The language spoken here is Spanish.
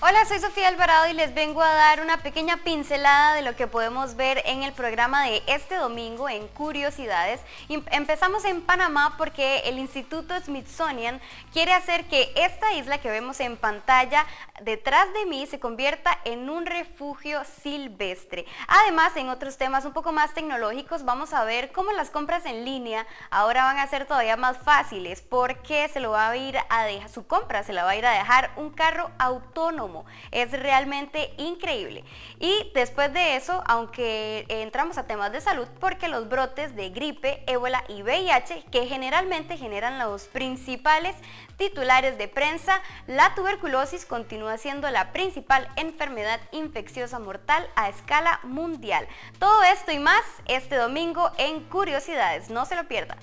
Hola, soy Sofía Alvarado y les vengo a dar una pequeña pincelada de lo que podemos ver en el programa de este domingo en Curiosidades. Empezamos en Panamá porque el Instituto Smithsonian quiere hacer que esta isla que vemos en pantalla detrás de mí se convierta en un refugio silvestre. Además, en otros temas un poco más tecnológicos vamos a ver cómo las compras en línea ahora van a ser todavía más fáciles porque se lo va a ir a dejar, su compra se la va a ir a dejar un carro autónomo es realmente increíble. Y después de eso, aunque entramos a temas de salud, porque los brotes de gripe, ébola y VIH, que generalmente generan los principales titulares de prensa, la tuberculosis continúa siendo la principal enfermedad infecciosa mortal a escala mundial. Todo esto y más este domingo en Curiosidades, no se lo pierdan.